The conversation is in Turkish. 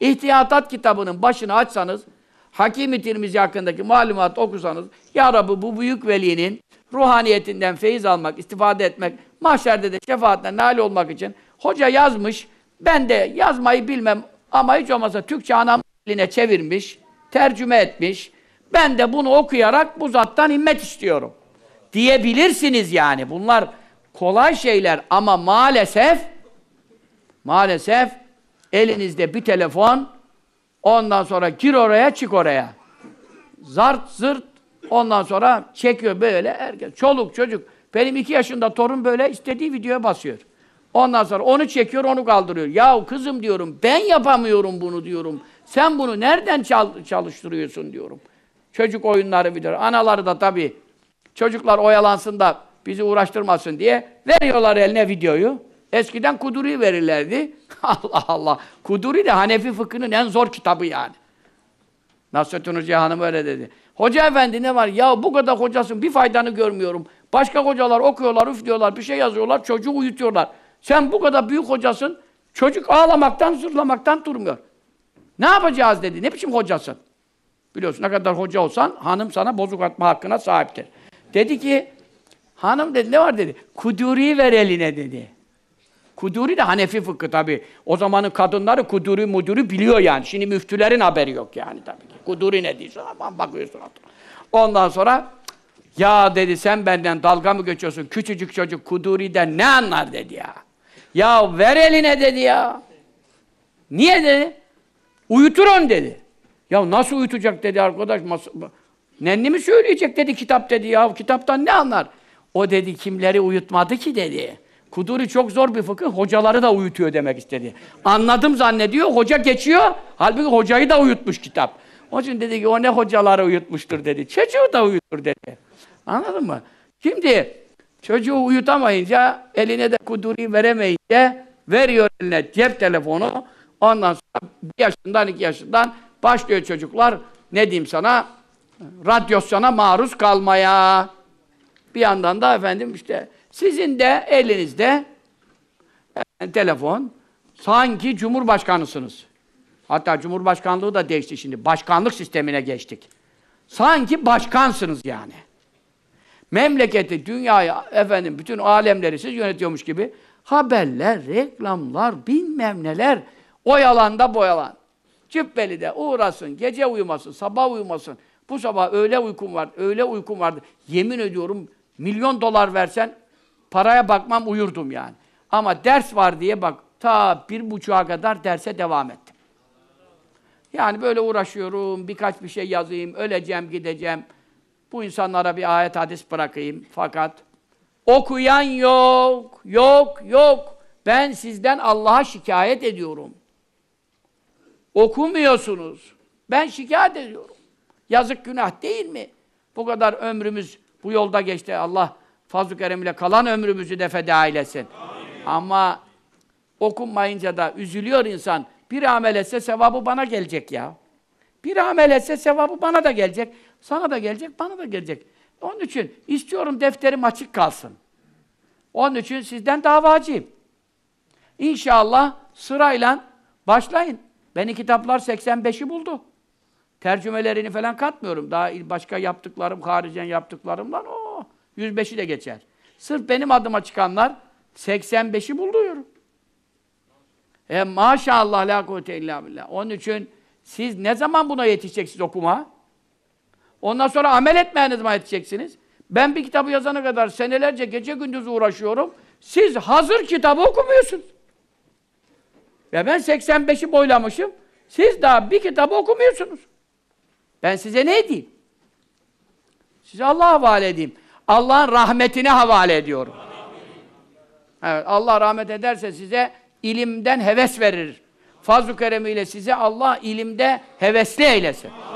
İhtiyatat kitabının başını açsanız, Hakimi Tirmizi hakkındaki malumatı okusanız, Ya Rabbi bu büyük velinin ruhaniyetinden feyiz almak, istifade etmek, mahşerde de şefaatine nail olmak için hoca yazmış, ben de yazmayı bilmem ama hiç olmazsa Türkçe anam diline çevirmiş, tercüme etmiş, ben de bunu okuyarak bu zattan himmet istiyorum. Diyebilirsiniz yani. Bunlar kolay şeyler ama maalesef maalesef Elinizde bir telefon, ondan sonra gir oraya çık oraya. Zart zırt, ondan sonra çekiyor böyle herkes. Çoluk çocuk. Benim iki yaşında torun böyle istediği videoya basıyor. Ondan sonra onu çekiyor, onu kaldırıyor. Yahu kızım diyorum, ben yapamıyorum bunu diyorum. Sen bunu nereden çal- çalıştırıyorsun diyorum. Çocuk oyunları bilir. Anaları da tabii. Çocuklar oyalansın da bizi uğraştırmasın diye veriyorlar eline videoyu. Eskiden Kuduri verirlerdi. Allah Allah. Kuduri de Hanefi fıkhının en zor kitabı yani. Nasrettin Hoca Hanım öyle dedi. Hoca efendi ne var? Ya bu kadar hocasın bir faydanı görmüyorum. Başka hocalar okuyorlar, üflüyorlar, bir şey yazıyorlar, çocuğu uyutuyorlar. Sen bu kadar büyük hocasın, çocuk ağlamaktan, zırlamaktan durmuyor. Ne yapacağız dedi, ne biçim hocasın? Biliyorsun ne kadar hoca olsan hanım sana bozuk atma hakkına sahiptir. Dedi ki, hanım dedi ne var dedi, kuduri ver eline dedi. Kuduri de Hanefi fıkı tabi. O zamanın kadınları kuduri müdürü biliyor yani. Şimdi müftülerin haberi yok yani tabii ki. Kuduri ne diyorsun? Aman bakıyorsun. Ondan sonra ya dedi sen benden dalga mı geçiyorsun? Küçücük çocuk kuduriden ne anlar dedi ya. Ya ver eline dedi ya. Niye dedi? Uyutur onu dedi. Ya nasıl uyutacak dedi arkadaş. Nenni mi söyleyecek dedi kitap dedi ya. Kitaptan ne anlar? O dedi kimleri uyutmadı ki dedi. Kuduri çok zor bir fıkıh, hocaları da uyutuyor demek istedi. Anladım zannediyor, hoca geçiyor. Halbuki hocayı da uyutmuş kitap. Onun için dedi ki o ne hocaları uyutmuştur dedi. Çocuğu da uyutur dedi. Anladın mı? Şimdi çocuğu uyutamayınca, eline de kuduri veremeyince veriyor eline cep telefonu. Ondan sonra bir yaşından iki yaşından başlıyor çocuklar ne diyeyim sana radyasyona maruz kalmaya. Bir yandan da efendim işte sizin de elinizde e, telefon sanki cumhurbaşkanısınız. Hatta cumhurbaşkanlığı da değişti şimdi. Başkanlık sistemine geçtik. Sanki başkansınız yani. Memleketi, dünyayı, efendim bütün alemleri siz yönetiyormuş gibi haberler, reklamlar, bilmem neler oyalan da boyalan. Cübbeli de uğrasın, gece uyumasın, sabah uyumasın. Bu sabah öğle uykum var, öğle uykum vardı. Yemin ediyorum milyon dolar versen Paraya bakmam uyurdum yani. Ama ders var diye bak ta bir buçuğa kadar derse devam ettim. Yani böyle uğraşıyorum, birkaç bir şey yazayım, öleceğim, gideceğim. Bu insanlara bir ayet hadis bırakayım. Fakat okuyan yok, yok, yok. Ben sizden Allah'a şikayet ediyorum. Okumuyorsunuz. Ben şikayet ediyorum. Yazık günah değil mi? Bu kadar ömrümüz bu yolda geçti. Allah fazl-ı keremiyle kalan ömrümüzü de feda eylesin. Amin. Ama okunmayınca da üzülüyor insan. Bir amel etse sevabı bana gelecek ya. Bir amel etse sevabı bana da gelecek. Sana da gelecek, bana da gelecek. Onun için istiyorum defterim açık kalsın. Onun için sizden davacıyım. İnşallah sırayla başlayın. Beni kitaplar 85'i buldu. Tercümelerini falan katmıyorum. Daha başka yaptıklarım, haricen yaptıklarımdan o 105'i de geçer. Sırf benim adıma çıkanlar 85'i buluyor. E maşallah la kuvvete illa billah. Onun için siz ne zaman buna yetişeceksiniz okuma? Ondan sonra amel etmeye ne zaman yetişeceksiniz? Ben bir kitabı yazana kadar senelerce gece gündüz uğraşıyorum. Siz hazır kitabı okumuyorsunuz. Ve ben 85'i boylamışım. Siz daha bir kitabı okumuyorsunuz. Ben size ne edeyim? Size Allah'a havale edeyim. Allah'ın rahmetine havale ediyorum. Evet, Allah rahmet ederse size ilimden heves verir. Fazl-ı keremiyle size Allah ilimde hevesli eylesin.